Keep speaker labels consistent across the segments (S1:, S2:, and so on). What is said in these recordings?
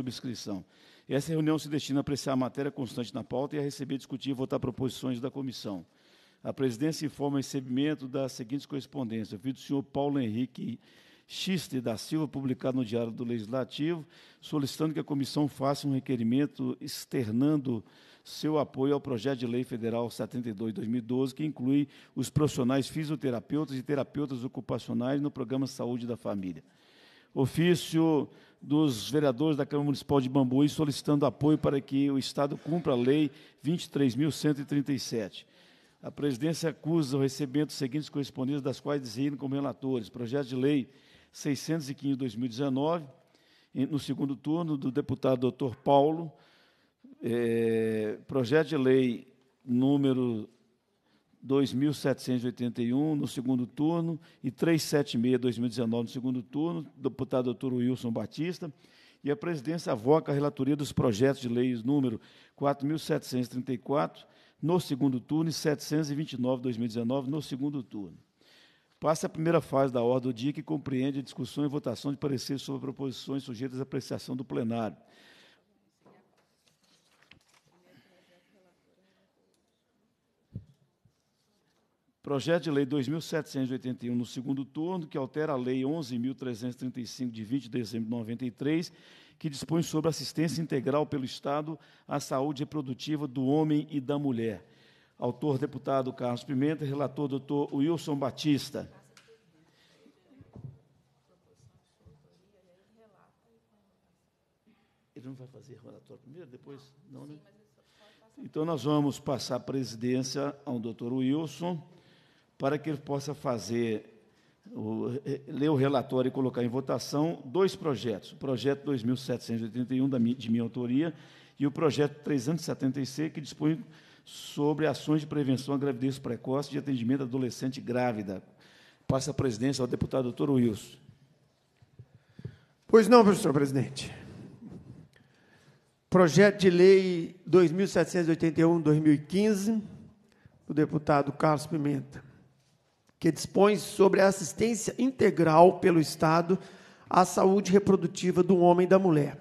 S1: subscrição. Essa reunião se destina a apreciar a matéria constante na pauta e a receber, discutir e votar proposições da comissão. A presidência informa o recebimento das seguintes correspondências. Vídeo do senhor Paulo Henrique Xiste da Silva, publicado no Diário do Legislativo, solicitando que a comissão faça um requerimento externando seu apoio ao projeto de lei federal 72 2012, que inclui os profissionais fisioterapeutas e terapeutas ocupacionais no programa Saúde da Família. Ofício dos vereadores da Câmara Municipal de Bambuí solicitando apoio para que o Estado cumpra a Lei 23.137. A presidência acusa o recebimento dos seguintes correspondências, das quais designa como relatores: projeto de lei 615-2019, no segundo turno, do deputado doutor Paulo, é, projeto de lei número 2.781 no segundo turno e 376 2019 no segundo turno, deputado doutor Wilson Batista. E a presidência avoca a relatoria dos projetos de leis número 4.734 no segundo turno e 729 2019 no segundo turno. Passa a primeira fase da ordem do dia que compreende a discussão e votação de pareceres sobre proposições sujeitas à apreciação do plenário Projeto de Lei 2.781, no segundo turno, que altera a Lei 11.335, de 20 de dezembro de 93, que dispõe sobre assistência integral pelo Estado à saúde reprodutiva do homem e da mulher. Autor, deputado Carlos Pimenta, relator, doutor Wilson Batista. Ele não vai fazer relatório primeiro, depois? Não, né? Então, nós vamos passar a presidência ao doutor Wilson para que ele possa fazer, o, eh, eh, ler o relatório e colocar em votação dois projetos: o projeto 2781, de minha autoria, e o projeto 376, que dispõe sobre ações de prevenção à gravidez precoce e atendimento à adolescente grávida. Passa a presidência ao deputado doutor Wilson. Pois não, professor presidente.
S2: Projeto de lei 2781-2015, do deputado Carlos Pimenta que dispõe sobre a assistência integral pelo Estado à saúde reprodutiva do homem e da mulher.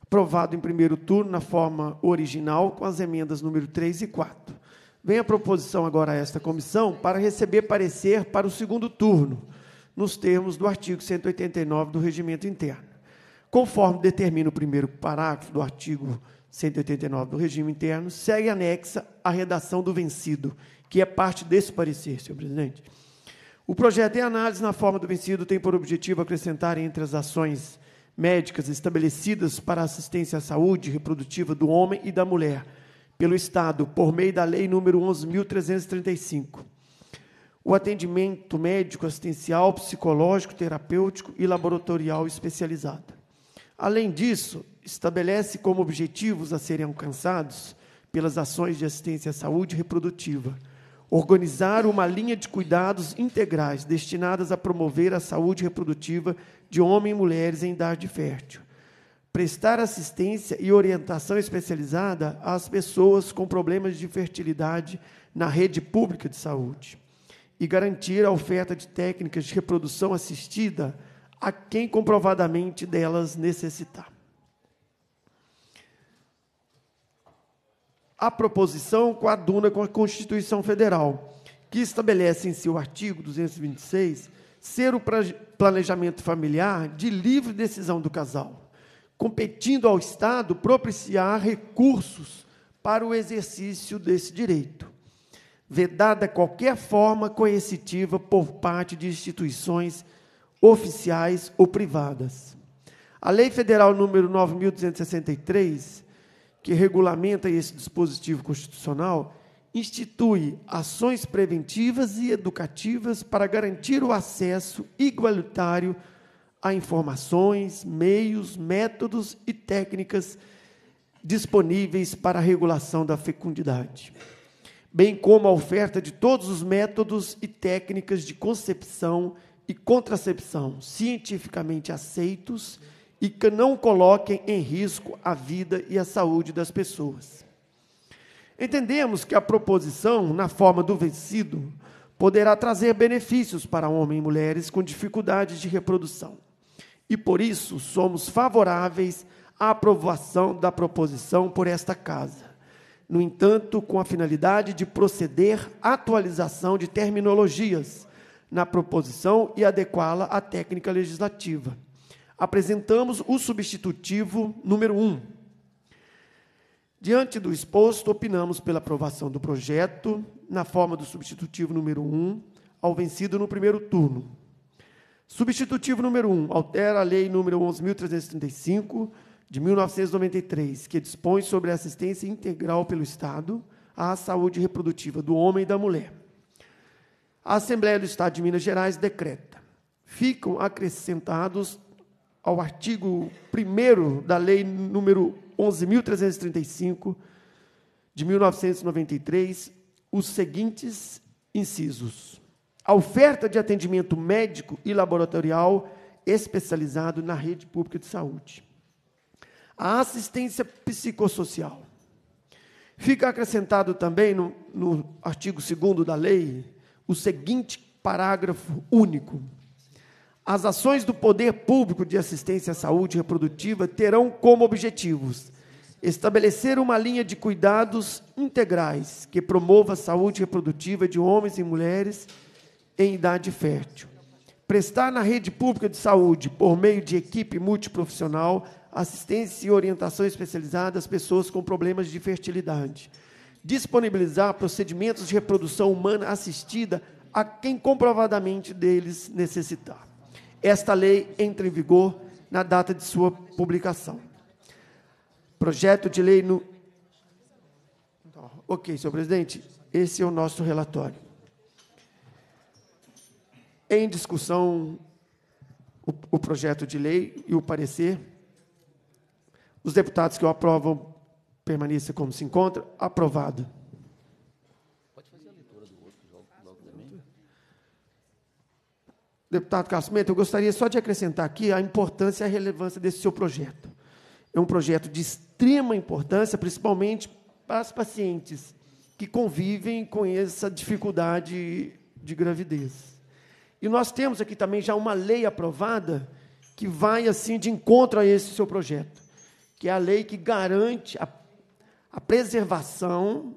S2: Aprovado em primeiro turno, na forma original, com as emendas número 3 e 4. Vem a proposição agora a esta comissão para receber parecer para o segundo turno, nos termos do artigo 189 do Regimento Interno. Conforme determina o primeiro parágrafo do artigo 189 do Regimento Interno, segue anexa a redação do vencido, que é parte desse parecer, senhor presidente. O projeto em análise na forma do vencido tem por objetivo acrescentar entre as ações médicas estabelecidas para assistência à saúde reprodutiva do homem e da mulher pelo Estado, por meio da Lei nº 11.335, o atendimento médico, assistencial, psicológico, terapêutico e laboratorial especializado. Além disso, estabelece como objetivos a serem alcançados pelas ações de assistência à saúde reprodutiva organizar uma linha de cuidados integrais destinadas a promover a saúde reprodutiva de homens e mulheres em idade fértil, prestar assistência e orientação especializada às pessoas com problemas de fertilidade na rede pública de saúde e garantir a oferta de técnicas de reprodução assistida a quem comprovadamente delas necessitar. a proposição coaduna com a Constituição Federal, que estabelece em seu artigo 226 ser o planejamento familiar de livre decisão do casal, competindo ao Estado propiciar recursos para o exercício desse direito, vedada qualquer forma coercitiva por parte de instituições oficiais ou privadas. A Lei Federal número 9263 que regulamenta esse dispositivo constitucional institui ações preventivas e educativas para garantir o acesso igualitário a informações, meios, métodos e técnicas disponíveis para a regulação da fecundidade, bem como a oferta de todos os métodos e técnicas de concepção e contracepção cientificamente aceitos e que não coloquem em risco a vida e a saúde das pessoas. Entendemos que a proposição, na forma do vencido, poderá trazer benefícios para homens e mulheres com dificuldades de reprodução. E por isso somos favoráveis à aprovação da proposição por esta casa. No entanto, com a finalidade de proceder à atualização de terminologias na proposição e adequá-la à técnica legislativa apresentamos o substitutivo número 1. Um. Diante do exposto, opinamos pela aprovação do projeto na forma do substitutivo número 1 um, ao vencido no primeiro turno. Substitutivo número 1 um, altera a lei número 11335 de 1993, que dispõe sobre a assistência integral pelo Estado à saúde reprodutiva do homem e da mulher. A Assembleia do Estado de Minas Gerais decreta: ficam acrescentados ao artigo 1 da Lei número 11.335, de 1993, os seguintes incisos. A oferta de atendimento médico e laboratorial especializado na rede pública de saúde. A assistência psicossocial. Fica acrescentado também, no, no artigo 2 da lei, o seguinte parágrafo único as ações do poder público de assistência à saúde reprodutiva terão como objetivos estabelecer uma linha de cuidados integrais que promova a saúde reprodutiva de homens e mulheres em idade fértil. Prestar na rede pública de saúde, por meio de equipe multiprofissional, assistência e orientação especializada às pessoas com problemas de fertilidade. Disponibilizar procedimentos de reprodução humana assistida a quem comprovadamente deles necessitar. Esta lei entra em vigor na data de sua publicação. Projeto de lei no. Ok, senhor presidente, esse é o nosso relatório. Em discussão, o, o projeto de lei e o parecer. Os deputados que o aprovam permaneçam como se encontra. Aprovado. Deputado Casmento, eu gostaria só de acrescentar aqui a importância e a relevância desse seu projeto. É um projeto de extrema importância, principalmente para as pacientes que convivem com essa dificuldade de gravidez. E nós temos aqui também já uma lei aprovada que vai assim de encontro a esse seu projeto, que é a lei que garante a, a preservação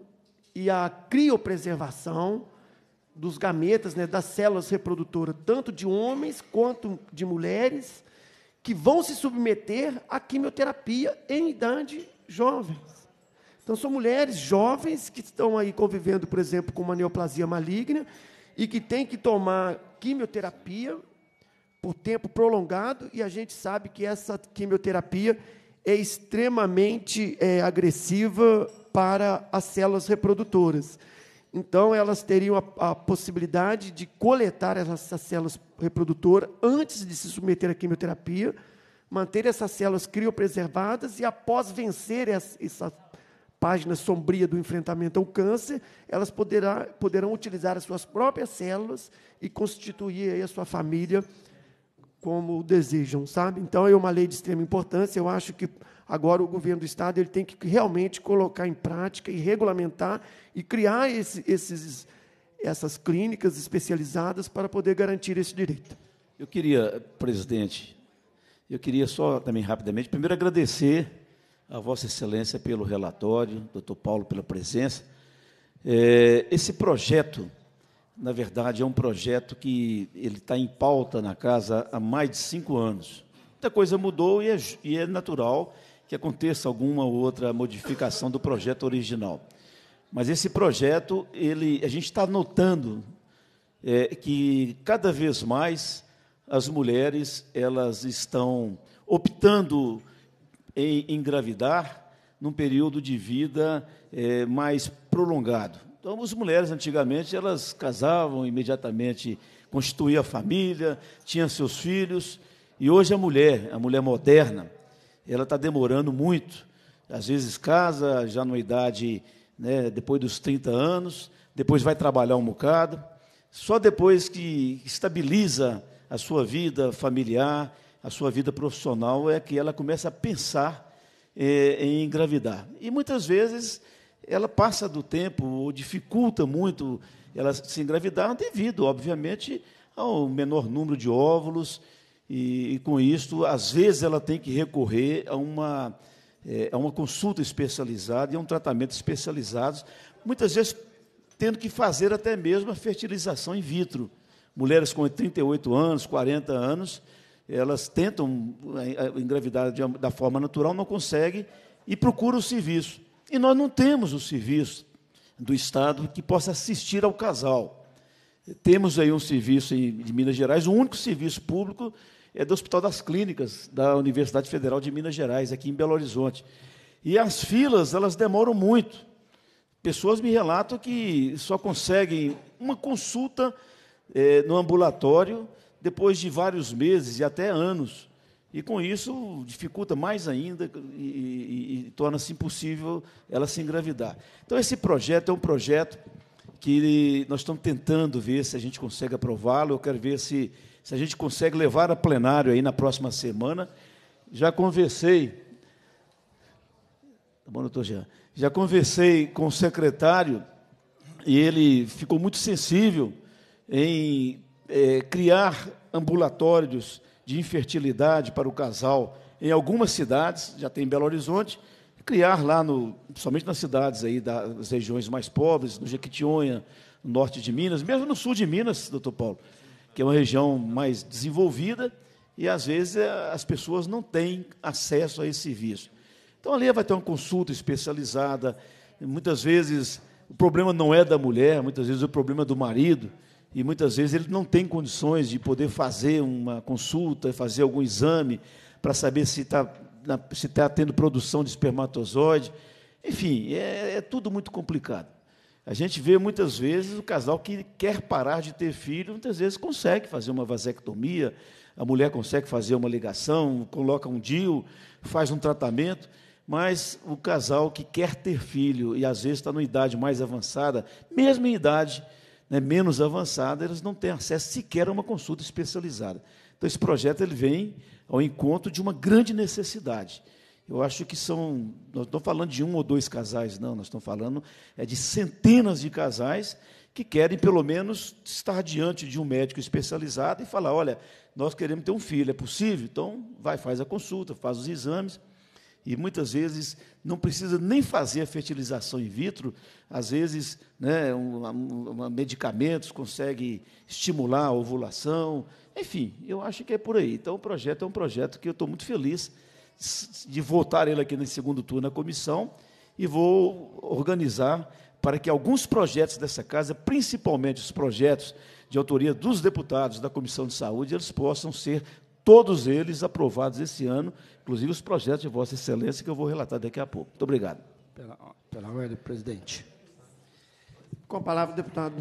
S2: e a criopreservação dos gametas, né, das células reprodutoras, tanto de homens quanto de mulheres, que vão se submeter à quimioterapia em idade jovem. Então, são mulheres jovens que estão aí convivendo, por exemplo, com uma neoplasia maligna e que têm que tomar quimioterapia por tempo prolongado, e a gente sabe que essa quimioterapia é extremamente é, agressiva para as células reprodutoras. Então, elas teriam a, a possibilidade de coletar essas células reprodutoras antes de se submeter à quimioterapia, manter essas células criopreservadas e, após vencer essa, essa página sombria do enfrentamento ao câncer, elas poderá, poderão utilizar as suas próprias células e constituir a sua família como desejam, sabe? Então, é uma lei de extrema importância. Eu acho que Agora o governo do estado ele tem que realmente colocar em prática e regulamentar e criar esse, esses, essas clínicas especializadas para poder garantir esse direito.
S1: Eu queria, presidente, eu queria só também rapidamente, primeiro agradecer a Vossa Excelência pelo relatório, doutor Paulo pela presença. É, esse projeto, na verdade, é um projeto que ele está em pauta na casa há mais de cinco anos. Muita coisa mudou e é, e é natural que aconteça alguma outra modificação do projeto original. Mas esse projeto, ele, a gente está notando é, que cada vez mais as mulheres elas estão optando em engravidar num período de vida é, mais prolongado. Então, as mulheres antigamente elas casavam imediatamente, constituíam a família, tinham seus filhos, e hoje a mulher, a mulher moderna, ela está demorando muito. Às vezes casa já na idade, né, depois dos 30 anos, depois vai trabalhar um bocado. Só depois que estabiliza a sua vida familiar, a sua vida profissional, é que ela começa a pensar é, em engravidar. E muitas vezes ela passa do tempo, ou dificulta muito ela se engravidar, devido, obviamente, ao menor número de óvulos e, e com isso, às vezes, ela tem que recorrer a uma, é, a uma consulta especializada e a um tratamento especializado, muitas vezes tendo que fazer até mesmo a fertilização in vitro. Mulheres com 38 anos, 40 anos, elas tentam é, é, engravidar de, da forma natural, não conseguem e procuram o serviço. E nós não temos o serviço do Estado que possa assistir ao casal. Temos aí um serviço em, de Minas Gerais, o único serviço público é do Hospital das Clínicas da Universidade Federal de Minas Gerais, aqui em Belo Horizonte. E as filas, elas demoram muito. Pessoas me relatam que só conseguem uma consulta é, no ambulatório depois de vários meses e até anos. E com isso dificulta mais ainda e, e, e torna-se impossível ela se engravidar. Então, esse projeto é um projeto que ele, nós estamos tentando ver se a gente consegue aprová-lo. Eu quero ver se, se a gente consegue levar a plenário aí na próxima semana. Já conversei, tá bom, doutor Jean? Já conversei com o secretário e ele ficou muito sensível em é, criar ambulatórios de infertilidade para o casal em algumas cidades, já tem em Belo Horizonte, criar lá, no, principalmente nas cidades aí das regiões mais pobres, no Jequitinhonha, no norte de Minas, mesmo no sul de Minas, doutor Paulo, que é uma região mais desenvolvida, e às vezes é, as pessoas não têm acesso a esse serviço. Então ali vai ter uma consulta especializada, muitas vezes o problema não é da mulher, muitas vezes o problema é do marido, e muitas vezes ele não tem condições de poder fazer uma consulta, fazer algum exame para saber se está na, se está tendo produção de espermatozoide. Enfim, é, é tudo muito complicado. A gente vê muitas vezes o casal que quer parar de ter filho, muitas vezes consegue fazer uma vasectomia, a mulher consegue fazer uma ligação, coloca um DIU, faz um tratamento, mas o casal que quer ter filho e às vezes está numa idade mais avançada, mesmo em idade né, menos avançada, eles não têm acesso sequer a uma consulta especializada. Então esse projeto ele vem ao encontro de uma grande necessidade. Eu acho que são, nós estamos falando de um ou dois casais, não, nós estamos falando é de centenas de casais que querem pelo menos estar diante de um médico especializado e falar, olha, nós queremos ter um filho, é possível? Então, vai, faz a consulta, faz os exames. E muitas vezes não precisa nem fazer a fertilização in vitro, às vezes, né, um, um, um medicamentos consegue estimular a ovulação, enfim, eu acho que é por aí. Então, o projeto é um projeto que eu estou muito feliz de votar ele aqui no segundo turno na comissão e vou organizar para que alguns projetos dessa casa, principalmente os projetos de autoria dos deputados da Comissão de Saúde, eles possam ser todos eles aprovados esse ano, inclusive os projetos de Vossa Excelência que eu vou relatar daqui a pouco. Muito obrigado. Pela, pela ordem, presidente.
S2: Com a palavra, deputado.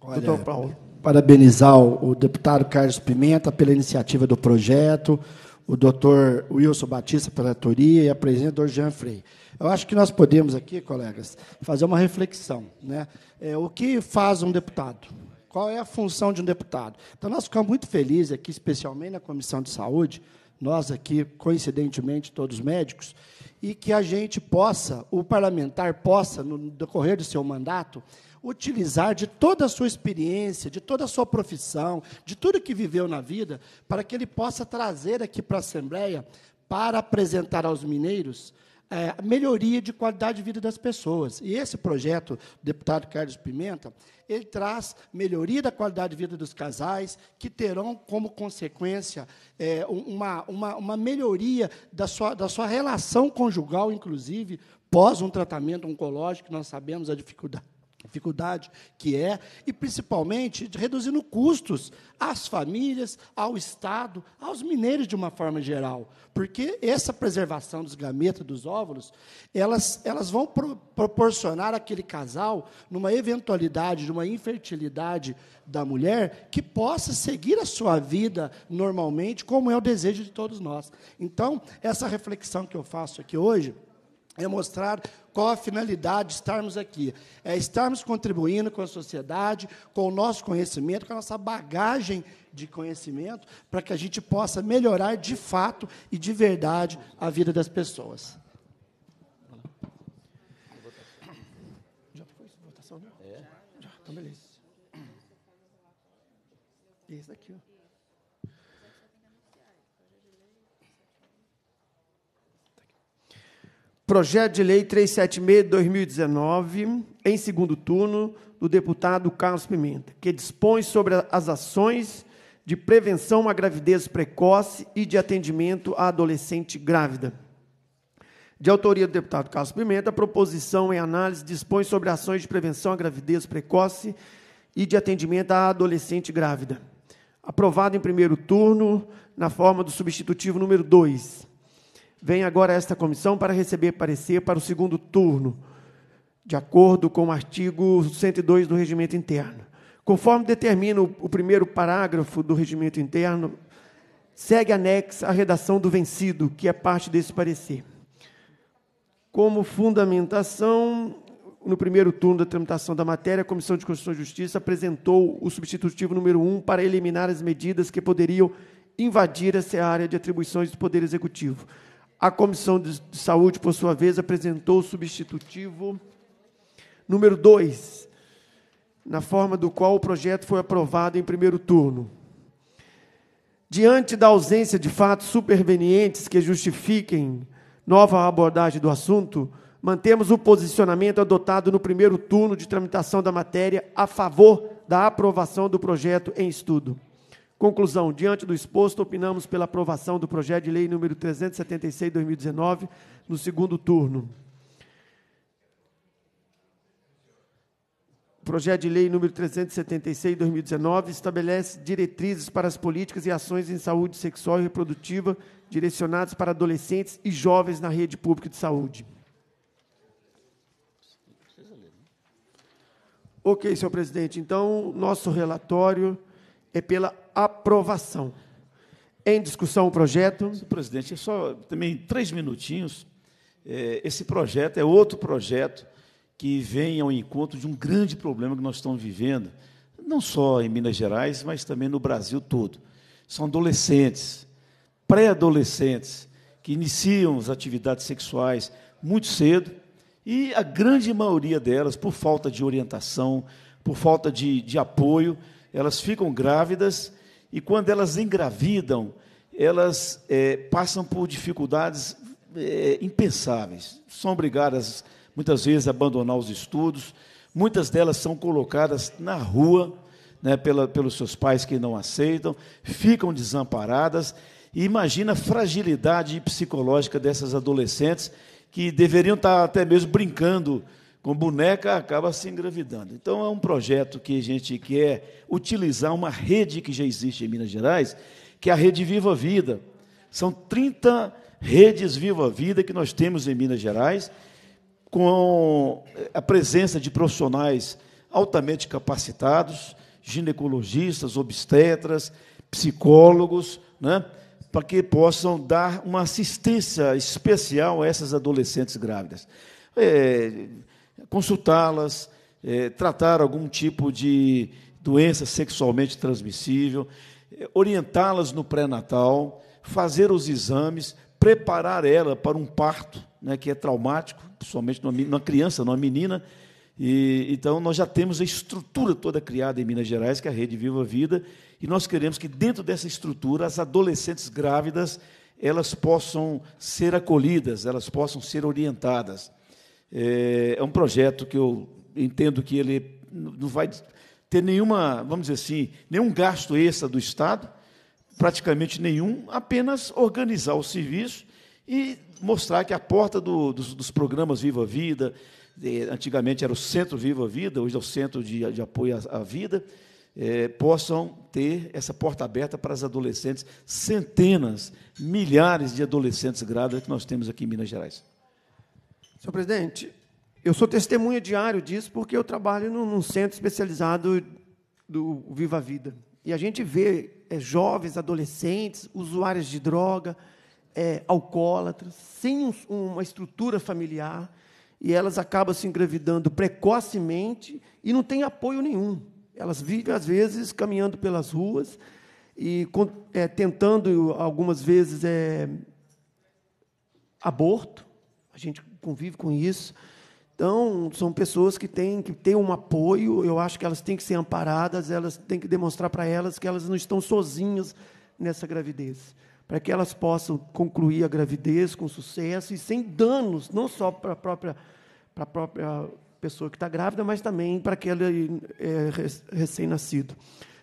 S2: Olha, doutor Paulo
S3: parabenizar o deputado Carlos Pimenta pela iniciativa do projeto, o doutor Wilson Batista pela autoria e a presidente do Jean Frei. Eu acho que nós podemos aqui, colegas, fazer uma reflexão. Né? É, o que faz um deputado? Qual é a função de um deputado? Então, nós ficamos muito felizes aqui, especialmente na Comissão de Saúde, nós aqui, coincidentemente, todos médicos, e que a gente possa, o parlamentar possa, no decorrer do seu mandato, utilizar de toda a sua experiência, de toda a sua profissão, de tudo que viveu na vida, para que ele possa trazer aqui para a Assembleia, para apresentar aos mineiros é, melhoria de qualidade de vida das pessoas. E esse projeto, deputado Carlos Pimenta, ele traz melhoria da qualidade de vida dos casais, que terão como consequência é, uma, uma, uma melhoria da sua, da sua relação conjugal, inclusive, pós um tratamento oncológico, nós sabemos a dificuldade dificuldade que é, e principalmente reduzindo custos às famílias, ao Estado, aos mineiros de uma forma geral, porque essa preservação dos gametas, dos óvulos, elas, elas vão pro, proporcionar aquele casal numa eventualidade, de uma infertilidade da mulher, que possa seguir a sua vida normalmente, como é o desejo de todos nós. Então, essa reflexão que eu faço aqui hoje, é mostrar qual a finalidade de estarmos aqui. É estarmos contribuindo com a sociedade, com o nosso conhecimento, com a nossa bagagem de conhecimento, para que a gente possa melhorar de fato e de verdade a vida das pessoas.
S2: Já foi votação? É. Já, então beleza. Esse daqui, ó. Projeto de Lei 376 de 2019, em segundo turno, do deputado Carlos Pimenta, que dispõe sobre as ações de prevenção à gravidez precoce e de atendimento à adolescente grávida. De autoria do deputado Carlos Pimenta, a proposição em análise dispõe sobre ações de prevenção à gravidez precoce e de atendimento à adolescente grávida. Aprovado em primeiro turno, na forma do substitutivo número 2 vem agora esta comissão para receber parecer para o segundo turno, de acordo com o artigo 102 do Regimento Interno. Conforme determina o primeiro parágrafo do Regimento Interno, segue anexa a redação do vencido, que é parte desse parecer. Como fundamentação, no primeiro turno da tramitação da matéria, a Comissão de Constituição e Justiça apresentou o substitutivo número 1 para eliminar as medidas que poderiam invadir essa área de atribuições do Poder Executivo. A Comissão de Saúde, por sua vez, apresentou o substitutivo número 2, na forma do qual o projeto foi aprovado em primeiro turno. Diante da ausência de fatos supervenientes que justifiquem nova abordagem do assunto, mantemos o posicionamento adotado no primeiro turno de tramitação da matéria a favor da aprovação do projeto em estudo. Conclusão: diante do exposto, opinamos pela aprovação do projeto de lei número 376/2019 no segundo turno. O projeto de lei número 376/2019 estabelece diretrizes para as políticas e ações em saúde sexual e reprodutiva direcionadas para adolescentes e jovens na rede pública de saúde. OK, senhor presidente. Então, nosso relatório é pela aprovação.
S1: Em discussão
S2: o projeto.
S1: Presidente, é só também três minutinhos. É, esse projeto é outro projeto que vem ao encontro de um grande problema que nós estamos vivendo, não só em Minas Gerais, mas também no Brasil todo. São adolescentes, pré-adolescentes, que iniciam as atividades sexuais muito cedo e a grande maioria delas, por falta de orientação, por falta de, de apoio, elas ficam grávidas e quando elas engravidam, elas é, passam por dificuldades é, impensáveis. São obrigadas, muitas vezes, a abandonar os estudos. Muitas delas são colocadas na rua né, pela, pelos seus pais que não aceitam, ficam desamparadas. E imagina a fragilidade psicológica dessas adolescentes que deveriam estar até mesmo brincando com boneca acaba se engravidando. Então, é um projeto que a gente quer utilizar uma rede que já existe em Minas Gerais, que é a Rede Viva Vida. São 30 redes Viva Vida que nós temos em Minas Gerais, com a presença de profissionais altamente capacitados, ginecologistas, obstetras, psicólogos, né, para que possam dar uma assistência especial a essas adolescentes grávidas. É, consultá-las, é, tratar algum tipo de doença sexualmente transmissível, é, orientá-las no pré-natal, fazer os exames, preparar ela para um parto, né, que é traumático, principalmente numa, numa criança, numa menina. E, então, nós já temos a estrutura toda criada em Minas Gerais, que é a Rede Viva Vida, e nós queremos que, dentro dessa estrutura, as adolescentes grávidas elas possam ser acolhidas, elas possam ser orientadas. É, é um projeto que eu entendo que ele não vai ter nenhuma, vamos dizer assim, nenhum gasto extra do Estado, praticamente nenhum, apenas organizar o serviço e mostrar que a porta do, dos, dos, programas Viva a Vida, antigamente era o Centro Viva a Vida, hoje é o Centro de, de Apoio à, à Vida, é, possam ter essa porta aberta para as adolescentes, centenas, milhares de adolescentes grávidas que nós temos aqui em Minas Gerais. Senhor presidente, eu sou testemunha diário disso porque eu trabalho num, centro
S2: especializado do Viva a Vida. E a gente vê é, jovens, adolescentes, usuários de droga, é, alcoólatras, sem um, uma estrutura familiar, e elas acabam se engravidando precocemente e não têm apoio nenhum. Elas vivem, às vezes, caminhando pelas ruas e é, tentando, algumas vezes, é, aborto. A gente convive com isso. Então, são pessoas que têm que ter um apoio, eu acho que elas têm que ser amparadas, elas têm que demonstrar para elas que elas não estão sozinhas nessa gravidez, para que elas possam concluir a gravidez com sucesso e sem danos, não só para a própria, para a própria pessoa que está grávida, mas também para aquele é, recém-nascido.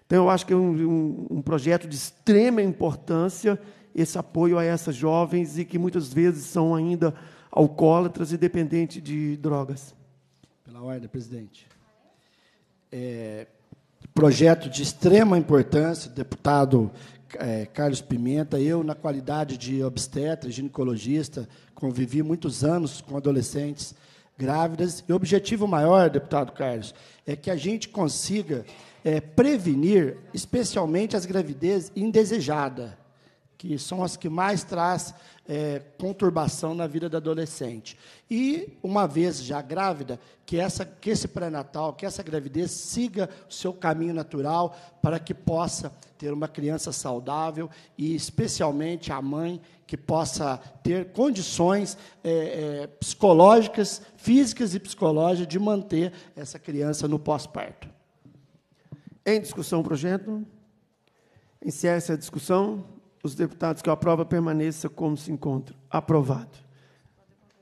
S2: Então, eu acho que é um, um, um projeto de extrema importância esse apoio a essas jovens e que muitas vezes são ainda alcoólatras e dependentes de drogas.
S3: Pela ordem, presidente. É, projeto de extrema importância, deputado é, Carlos Pimenta. Eu, na qualidade de obstetra e ginecologista, convivi muitos anos com adolescentes grávidas. E o objetivo maior, deputado Carlos, é que a gente consiga é, prevenir, especialmente as gravidezes indesejadas, que são as que mais traz é, conturbação na vida da adolescente. E, uma vez já grávida, que, essa, que esse pré-natal, que essa gravidez siga o seu caminho natural para que possa ter uma criança saudável e, especialmente, a mãe que possa ter condições é, é, psicológicas, físicas e psicológicas de manter essa criança no pós-parto.
S2: Em discussão o projeto? Encerra-se a discussão os deputados que eu aprova permaneça como se encontra. Aprovado.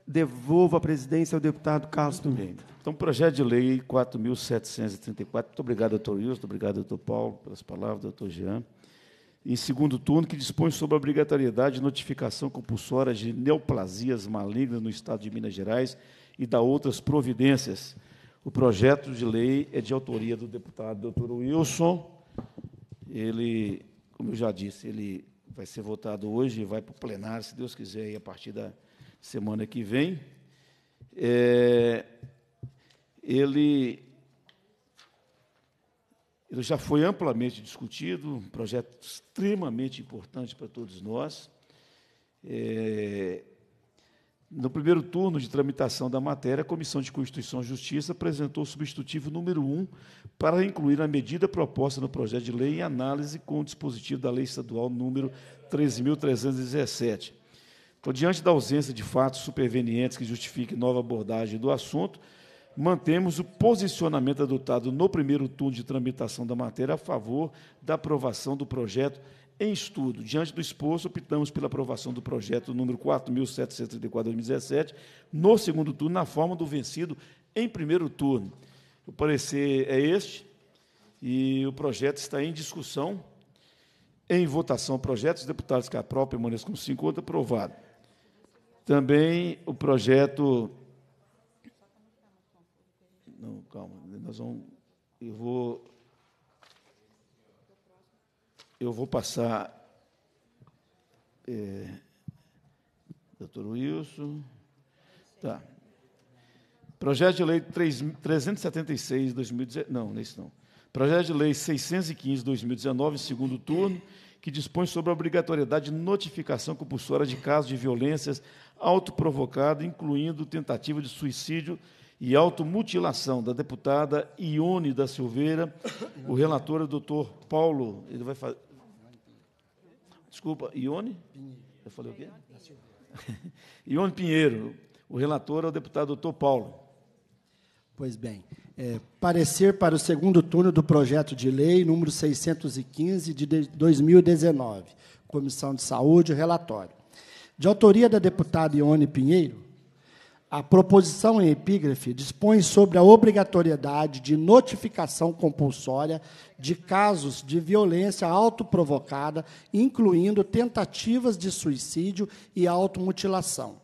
S1: Devolvo a presidência ao deputado Carlos Pimenta. Então, projeto de lei 4.734. Muito obrigado, doutor Wilson, muito obrigado, doutor Paulo, pelas palavras, doutor Jean. Em segundo turno, que dispõe sobre a obrigatoriedade de notificação compulsória de neoplasias malignas no Estado de Minas Gerais e da outras providências. O projeto de lei é de autoria do deputado doutor Wilson. Ele, como eu já disse, ele vai ser votado hoje e vai para o plenário, se Deus quiser, aí a partir da semana que vem. É, ele, ele já foi amplamente discutido, um projeto extremamente importante para todos nós. É, no primeiro turno de tramitação da matéria, a Comissão de Constituição e Justiça apresentou o substitutivo número 1 para incluir a medida proposta no projeto de lei em análise com o dispositivo da Lei Estadual número 13.317. Então, diante da ausência de fatos supervenientes que justifiquem nova abordagem do assunto, mantemos o posicionamento adotado no primeiro turno de tramitação da matéria a favor da aprovação do projeto em estudo, diante do exposto, optamos pela aprovação do projeto número 4.734-2017, no segundo turno, na forma do vencido em primeiro turno. O parecer é este, e o projeto está em discussão. Em votação, projeto, deputados que aprovam permaneçam como se aprovado. Também o projeto. Não, calma, nós vamos. Eu vou eu vou passar. É, doutor Wilson. Tá. Projeto de Lei 376, 2019. Não, não é isso não. Projeto de Lei 615, 2019, segundo turno, que dispõe sobre a obrigatoriedade de notificação compulsória de casos de violências autoprovocadas, incluindo tentativa de suicídio e automutilação da deputada Ione da Silveira. O relator é o doutor Paulo. Ele vai fazer. Desculpa, Ione? Pinheiro. Eu falei o quê? Ione Pinheiro. O relator é o deputado doutor Paulo. Pois bem,
S3: é, parecer para o segundo turno do projeto de lei número 615 de 2019, Comissão de Saúde, relatório. De autoria da deputada Ione Pinheiro, a proposição em epígrafe dispõe sobre a obrigatoriedade de notificação compulsória de casos de violência autoprovocada, incluindo tentativas de suicídio e automutilação.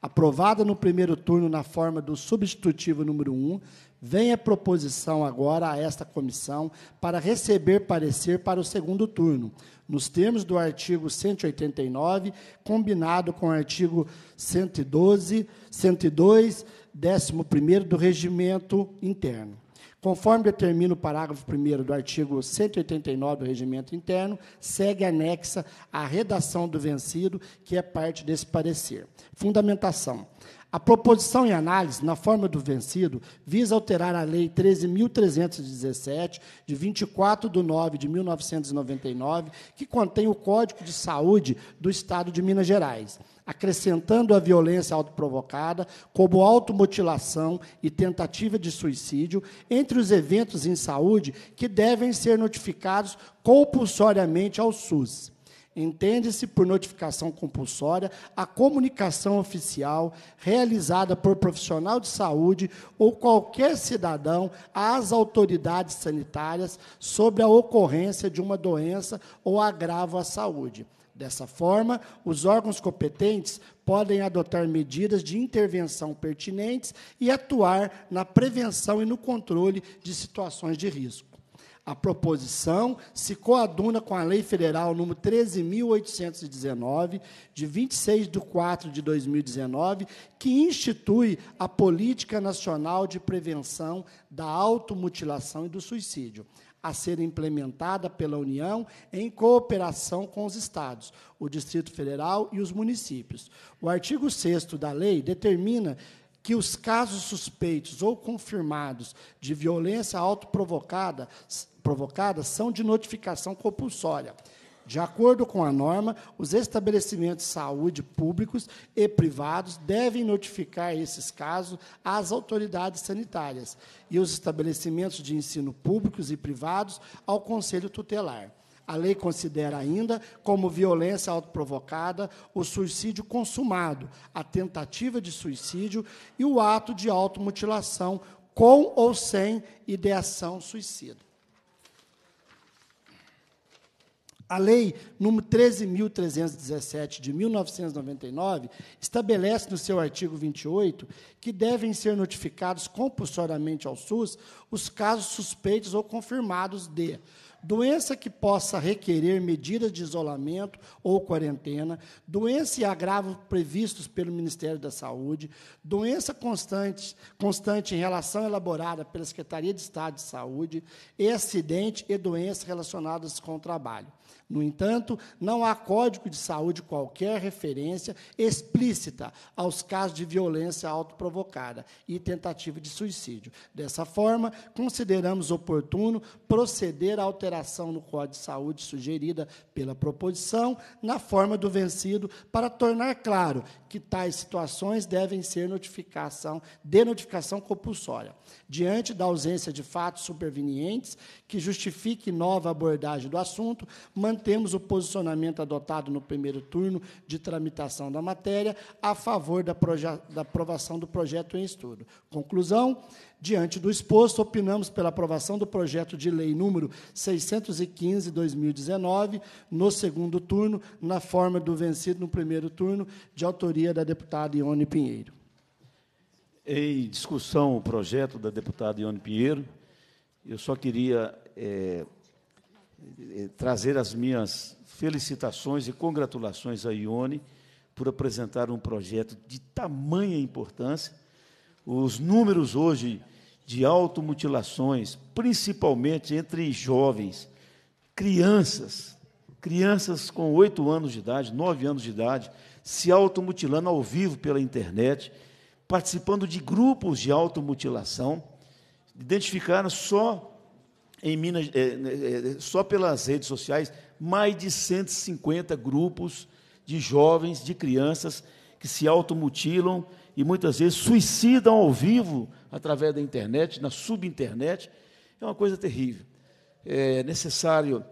S3: Aprovada no primeiro turno na forma do substitutivo número 1, vem a proposição agora a esta comissão para receber parecer para o segundo turno, nos termos do artigo 189, combinado com o artigo 112, 102, 11 do Regimento Interno. Conforme determina o parágrafo 1 do artigo 189 do Regimento Interno, segue anexa a redação do vencido, que é parte desse parecer. Fundamentação. A proposição em análise, na forma do vencido, visa alterar a Lei 13.317, de 24 de 9 de 1999, que contém o Código de Saúde do Estado de Minas Gerais, acrescentando a violência autoprovocada como automutilação e tentativa de suicídio entre os eventos em saúde que devem ser notificados compulsoriamente ao SUS. Entende-se por notificação compulsória a comunicação oficial realizada por profissional de saúde ou qualquer cidadão às autoridades sanitárias sobre a ocorrência de uma doença ou agravo à saúde. Dessa forma, os órgãos competentes podem adotar medidas de intervenção pertinentes e atuar na prevenção e no controle de situações de risco. A proposição se coaduna com a Lei Federal nº 13.819, de 26 de 4 de 2019, que institui a Política Nacional de Prevenção da Automutilação e do Suicídio a ser implementada pela União em cooperação com os estados, o Distrito Federal e os municípios. O artigo 6 da lei determina que os casos suspeitos ou confirmados de violência autoprovocada provocada são de notificação compulsória. De acordo com a norma, os estabelecimentos de saúde públicos e privados devem notificar esses casos às autoridades sanitárias e os estabelecimentos de ensino públicos e privados ao Conselho Tutelar. A lei considera ainda como violência autoprovocada o suicídio consumado, a tentativa de suicídio e o ato de automutilação com ou sem ideação suicida. A Lei nº 13.317, de 1999, estabelece no seu artigo 28 que devem ser notificados compulsoriamente ao SUS os casos suspeitos ou confirmados de doença que possa requerer medidas de isolamento ou quarentena, doença e agravos previstos pelo Ministério da Saúde, doença constante, constante em relação elaborada pela Secretaria de Estado de Saúde, e acidente e doenças relacionadas com o trabalho. No entanto, não há código de saúde qualquer referência explícita aos casos de violência autoprovocada e tentativa de suicídio. Dessa forma, consideramos oportuno proceder à alteração no Código de Saúde sugerida pela proposição, na forma do vencido, para tornar claro que tais situações devem ser notificação, de notificação compulsória. Diante da ausência de fatos supervenientes que justifique nova abordagem do assunto, mantemos o posicionamento adotado no primeiro turno de tramitação da matéria a favor da, da aprovação do projeto em estudo. Conclusão: Diante do exposto, opinamos pela aprovação do projeto de lei número 615/2019 no segundo turno, na forma do vencido no primeiro turno, de autoria da deputada Ione Pinheiro.
S1: Em discussão o projeto da deputada Ione Pinheiro, eu só queria é, é trazer as minhas felicitações e congratulações a Ione por apresentar um projeto de tamanha importância. Os números hoje de automutilações, principalmente entre jovens, crianças, crianças com 8 anos de idade, 9 anos de idade, se automutilando ao vivo pela internet, participando de grupos de automutilação, identificaram só em Minas, é, é, só pelas redes sociais, mais de 150 grupos de jovens, de crianças que se automutilam e muitas vezes suicidam ao vivo através da internet, na subinternet. É uma coisa terrível. É necessário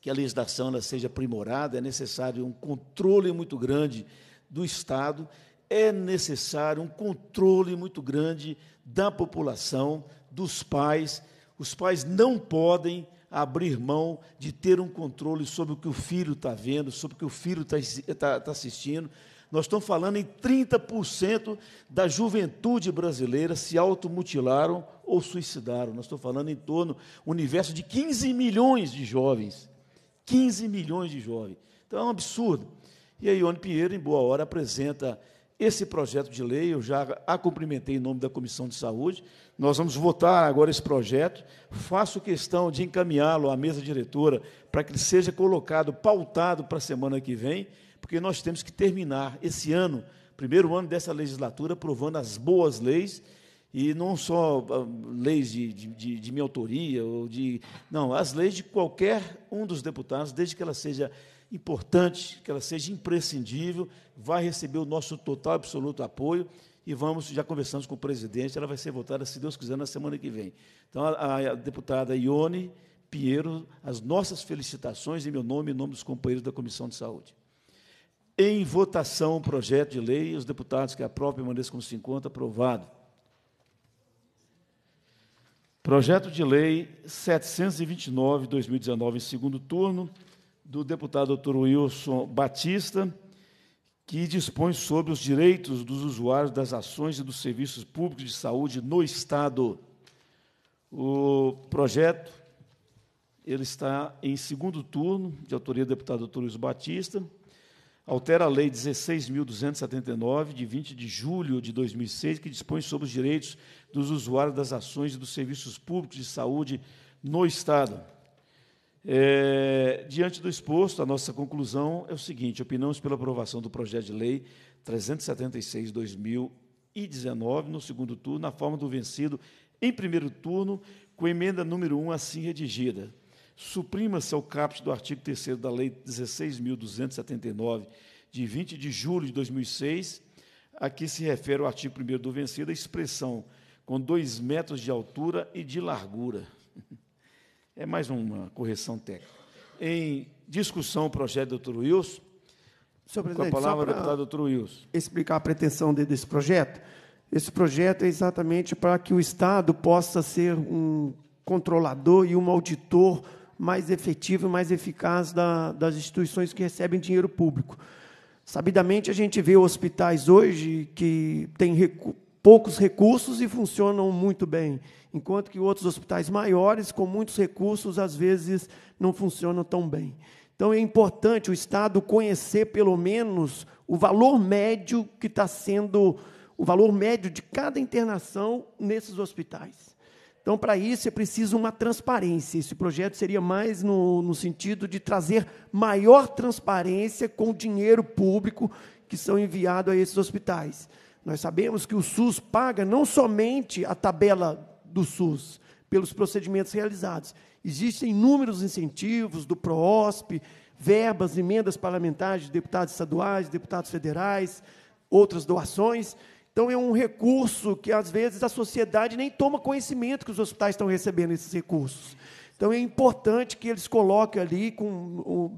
S1: que a legislação seja aprimorada, é necessário um controle muito grande do Estado, é necessário um controle muito grande da população, dos pais. Os pais não podem abrir mão de ter um controle sobre o que o filho está vendo, sobre o que o filho está tá, tá assistindo, nós estamos falando em 30% da juventude brasileira se automutilaram ou suicidaram. Nós estamos falando em torno, do universo de 15 milhões de jovens. 15 milhões de jovens. Então é um absurdo. E a Ione Pinheiro, em boa hora, apresenta esse projeto de lei, eu já a cumprimentei em nome da Comissão de Saúde. Nós vamos votar agora esse projeto. Faço questão de encaminhá-lo à mesa diretora para que ele seja colocado, pautado para a semana que vem porque nós temos que terminar esse ano, primeiro ano dessa legislatura, aprovando as boas leis e não só ah, leis de, de, de, minha autoria ou de não as leis de qualquer um dos deputados desde que ela seja importante que ela seja imprescindível vai receber o nosso total absoluto apoio e vamos já conversamos com o presidente ela vai ser votada se Deus quiser na semana que vem então a, a deputada Ione Pinheiro as nossas felicitações em meu nome e em nome dos companheiros da comissão de saúde em votação o projeto de lei os deputados que aprovem permaneçam como se encontra aprovado. Projeto de lei 729 2019 em segundo turno do deputado doutor Wilson Batista, que dispõe sobre os direitos dos usuários das ações e dos serviços públicos de saúde no estado. O projeto ele está em segundo turno, de autoria do deputado doutor Wilson Batista, altera a Lei 16.279, de 20 de julho de 2006, que dispõe sobre os direitos dos usuários das ações e dos serviços públicos de saúde no Estado. É, diante do exposto, a nossa conclusão é o seguinte: opinamos pela aprovação do projeto de lei 376/2019 no segundo turno, na forma do vencido em primeiro turno, com emenda número 1 assim redigida. Suprima-se o caput do artigo 3 da Lei 16.279, de 20 de julho de 2006, a que se refere o artigo 1 do vencido, a expressão com dois metros de altura e de largura. É mais uma correção técnica. Em discussão, o projeto, do dr Wilson. Senhor presidente, com a palavra, deputado dr Wilson.
S2: Explicar a pretensão desse projeto. Esse projeto é exatamente para que o Estado possa ser um controlador e um auditor mais efetiva e mais eficaz da, das instituições que recebem dinheiro público. Sabidamente, a gente vê hospitais hoje que têm recu poucos recursos e funcionam muito bem, enquanto que outros hospitais maiores, com muitos recursos, às vezes não funcionam tão bem. Então, é importante o Estado conhecer, pelo menos, o valor médio que está sendo, o valor médio de cada internação nesses hospitais. Então, para isso é preciso uma transparência. Esse projeto seria mais no, no sentido de trazer maior transparência com o dinheiro público que são enviados a esses hospitais. Nós sabemos que o SUS paga não somente a tabela do SUS pelos procedimentos realizados. Existem inúmeros incentivos do PROOSP, verbas, emendas parlamentares de deputados estaduais, deputados federais, outras doações então, é um recurso que, às vezes, a sociedade nem toma conhecimento que os hospitais estão recebendo esses recursos. Então, é importante que eles coloquem ali com,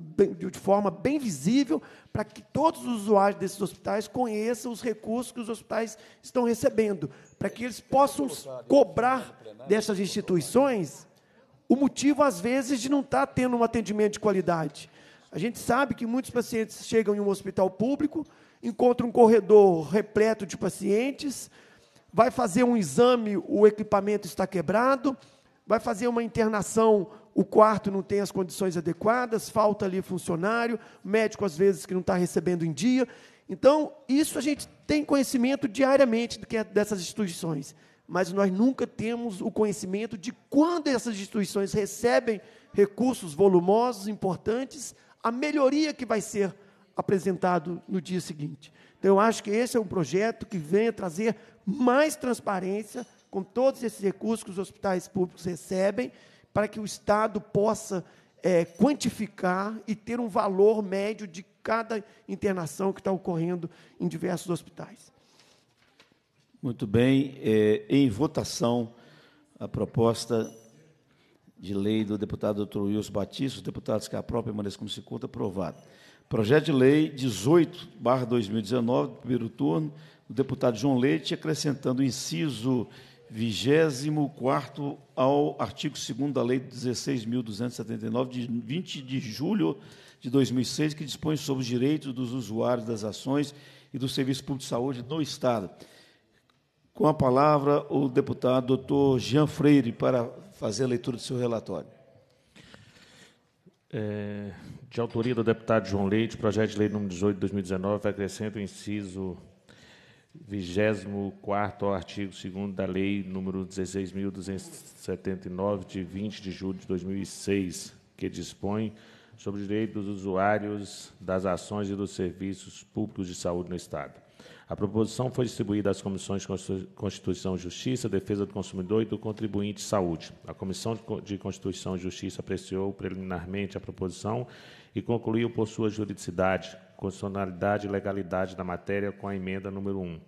S2: de forma bem visível para que todos os usuários desses hospitais conheçam os recursos que os hospitais estão recebendo, para que eles possam cobrar dessas instituições o motivo, às vezes, de não estar tá tendo um atendimento de qualidade. A gente sabe que muitos pacientes chegam em um hospital público, encontra um corredor repleto de pacientes, vai fazer um exame, o equipamento está quebrado, vai fazer uma internação, o quarto não tem as condições adequadas, falta ali funcionário, médico às vezes que não está recebendo em dia. Então, isso a gente tem conhecimento diariamente é dessas instituições, mas nós nunca temos o conhecimento de quando essas instituições recebem recursos volumosos, importantes, a melhoria que vai ser apresentado no dia seguinte. Então, eu acho que esse é um projeto que venha trazer mais transparência com todos esses recursos que os hospitais públicos recebem, para que o Estado possa é, quantificar e ter um valor médio de cada internação que está ocorrendo em diversos hospitais.
S1: Muito bem. É, em votação, a proposta de lei do deputado Dr. Wilson Batista, os deputados que própria maneira como se conta, aprovado. Projeto de Lei 18, 2019, primeiro turno, do deputado João Leite, acrescentando o inciso 24 ao artigo 2 da Lei 16.279, de 20 de julho de 2006, que dispõe sobre os direitos dos usuários das ações e do Serviço Público de Saúde no Estado. Com a palavra, o deputado doutor Jean Freire, para fazer a leitura do seu
S4: relatório. É, de autoria do deputado João Leite, projeto de lei número 18 de 2019 acrescenta o inciso 24 ao artigo 2 da lei número 16.279, de 20 de julho de 2006, que dispõe sobre o direito dos usuários das ações e dos serviços públicos de saúde no Estado. A proposição foi distribuída às comissões Constituição e Justiça, Defesa do Consumidor e do Contribuinte Saúde. A Comissão de Constituição e Justiça apreciou preliminarmente a proposição e concluiu por sua juridicidade, constitucionalidade e legalidade da matéria com a emenda número 1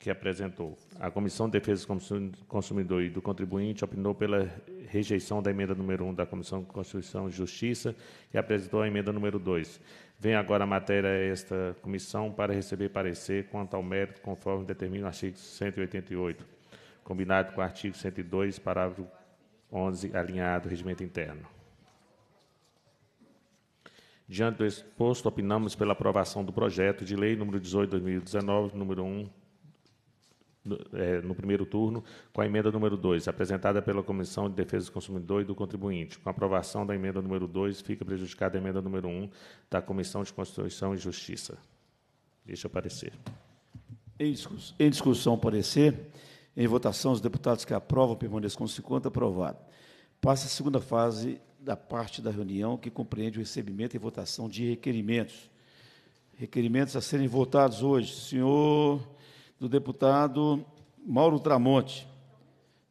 S4: que apresentou. A Comissão de Defesa do Consumidor e do Contribuinte opinou pela rejeição da emenda número 1 da Comissão de Constituição e Justiça e apresentou a emenda número 2, Vem agora a matéria a esta comissão para receber parecer quanto ao mérito, conforme determina o artigo 188, combinado com o artigo 102, parágrafo 11, alinhado regimento interno. Diante do exposto, opinamos pela aprovação do projeto de lei número 18/2019, número 1 é, no primeiro turno com a emenda número 2, apresentada pela Comissão de Defesa do Consumidor e do Contribuinte. Com a aprovação da emenda número 2, fica prejudicada a emenda número 1 um da Comissão de Constituição e Justiça. Deixa aparecer. parecer.
S1: Em discussão, em discussão, parecer. Em votação, os deputados que aprovam permaneçam com 50, aprovado. Passa a segunda fase da parte da reunião, que compreende o recebimento e votação de requerimentos. Requerimentos a serem votados hoje. Senhor do deputado Mauro Tramonte,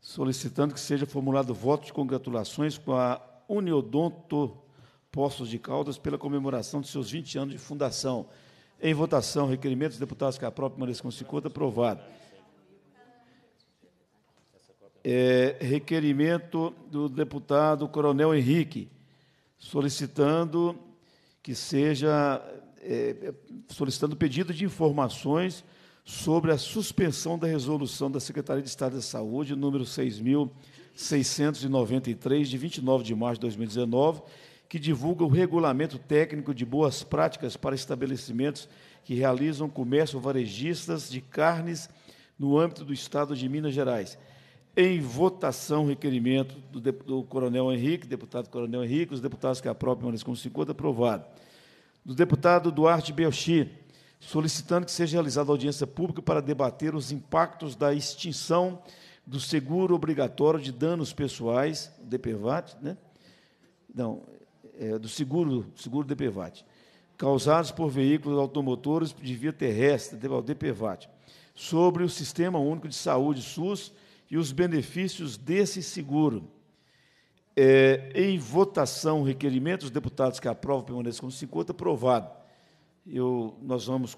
S1: solicitando que seja formulado voto de congratulações com a Uniodonto Poços de Caldas pela comemoração de seus 20 anos de fundação. Em votação, requerimento dos deputados Capro e Mariscon Cicuta, aprovado. É, requerimento do deputado Coronel Henrique, solicitando que seja é, é solicitando pedido de informações sobre a suspensão da resolução da Secretaria de Estado da Saúde, número 6.693, de 29 de março de 2019, que divulga o regulamento técnico de boas práticas para estabelecimentos que realizam comércio varejistas de carnes no âmbito do Estado de Minas Gerais. Em votação, requerimento do, do Coronel Henrique, deputado Coronel Henrique, os deputados que aprovem eles com 50, aprovado. Do deputado Duarte Belchi, solicitando que seja realizada audiência pública para debater os impactos da extinção do seguro obrigatório de danos pessoais, DPVAT, né? Não, é, do seguro, seguro DPVAT, causados por veículos automotores de via terrestre, DPVAT, sobre o Sistema Único de Saúde, SUS, e os benefícios desse seguro. É, em votação, requerimento, os deputados que aprovam permaneçam como 50, aprovado. Eu, nós vamos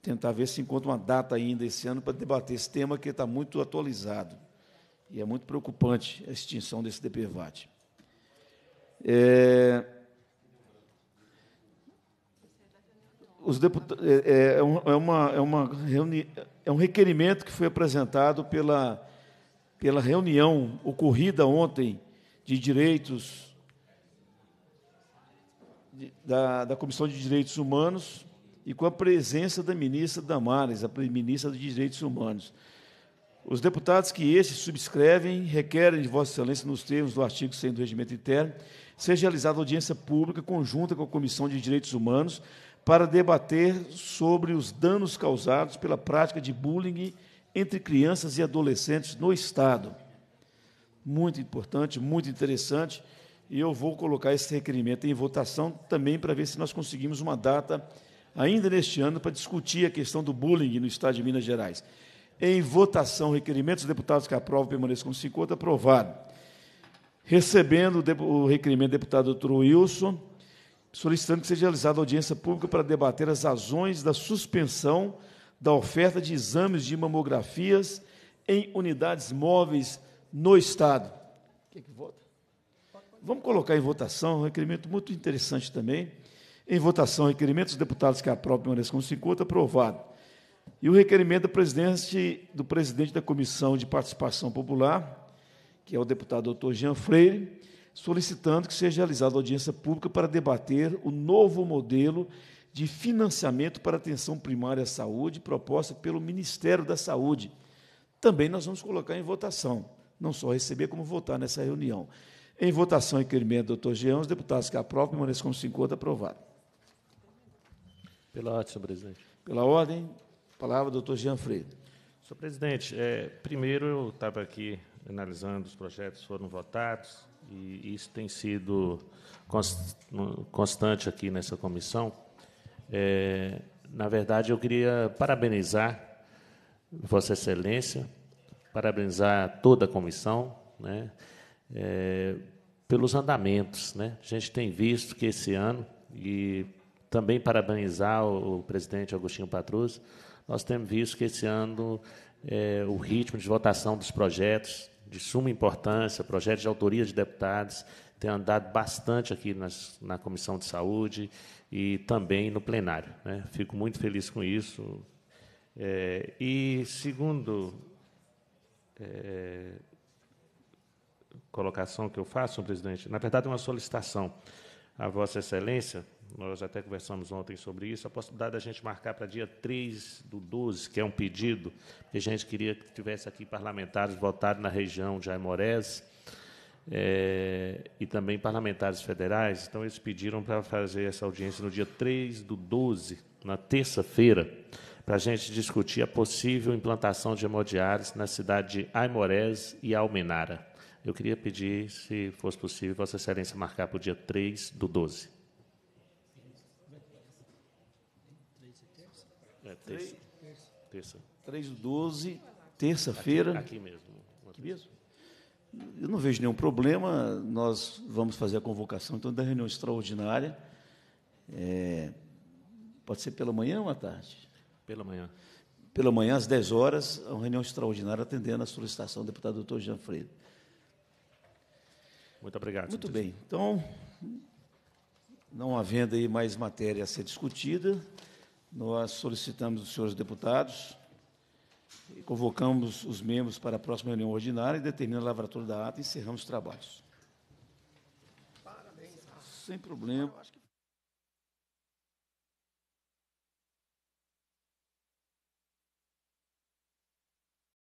S1: tentar ver se encontra uma data ainda esse ano para debater esse tema que está muito atualizado. E é muito preocupante a extinção desse DPVAT. É, os é, é, é, é, uma, é, uma reuni, é um requerimento que foi apresentado pela, pela reunião ocorrida ontem de direitos da, da Comissão de Direitos Humanos e com a presença da ministra Damares, a ministra dos Direitos Humanos. Os deputados que este subscrevem requerem de Vossa Excelência, nos termos do artigo 100 do Regimento Interno, seja realizada audiência pública conjunta com a Comissão de Direitos Humanos para debater sobre os danos causados pela prática de bullying entre crianças e adolescentes no Estado. Muito importante, muito interessante, e eu vou colocar esse requerimento em votação também para ver se nós conseguimos uma data ainda neste ano para discutir a questão do bullying no Estado de Minas Gerais. Em votação, requerimentos dos deputados que aprovam permaneçam se 50, aprovado. Recebendo o requerimento do deputado Dr. Wilson, solicitando que seja realizada audiência pública para debater as razões da suspensão da oferta de exames de mamografias em unidades móveis no Estado. Quem é que vota? Vamos colocar em votação um requerimento muito interessante também, em votação, o requerimento, dos deputados que aprovam permaneçam como se encontra, aprovado. E o requerimento do presidente, do presidente da Comissão de Participação Popular, que é o deputado doutor Jean Freire, solicitando que seja realizada audiência pública para debater o novo modelo de financiamento para atenção primária à saúde proposta pelo Ministério da Saúde. Também nós vamos colocar em votação, não só receber, como votar nessa reunião. Em votação, requerimento do doutor Jean, os deputados que aprovam permaneçam com 50 aprovado. Pela ordem, senhor presidente. Pela ordem, palavra doutor Jean Freire.
S4: Senhor presidente, é, primeiro eu estava aqui analisando os projetos que foram votados, e isso tem sido constante aqui nessa comissão. É, na verdade, eu queria parabenizar Vossa Excelência, parabenizar toda a comissão, né, é, pelos andamentos. Né? A gente tem visto que esse ano, e também parabenizar o, o presidente Agostinho Patrus. Nós temos visto que esse ano é, o ritmo de votação dos projetos de suma importância, projetos de autoria de deputados, tem andado bastante aqui nas, na Comissão de Saúde e também no plenário. Né? Fico muito feliz com isso. É, e, segundo é, colocação que eu faço, presidente, na verdade, é uma solicitação à Vossa Excelência nós até conversamos ontem sobre isso, a possibilidade da gente marcar para dia 3 do 12, que é um pedido, que a gente queria que tivesse aqui parlamentares votados na região de Aimorés é, e também parlamentares federais. Então, eles pediram para fazer essa audiência no dia 3 do 12, na terça-feira, para a gente discutir a possível implantação de hemodiários na cidade de Aimorés e Almenara. Eu queria pedir, se fosse possível, Vossa Excelência marcar para o dia 3 do 12. três Terça. 3 do 12, terça-feira. Aqui, aqui, mesmo. Aqui mesmo?
S1: Eu não vejo nenhum problema. Nós vamos fazer a convocação então, da reunião extraordinária. É, pode ser pela manhã ou à tarde? Pela manhã. Pela manhã, às 10 horas, uma reunião extraordinária atendendo à solicitação do deputado doutor Jean Freire. Muito obrigado. Muito bem. Então, não havendo aí mais matéria a ser discutida, nós solicitamos os senhores deputados e convocamos os membros para a próxima reunião ordinária e determina a lavratura da ata e encerramos os trabalhos. Parabéns. Sem problema.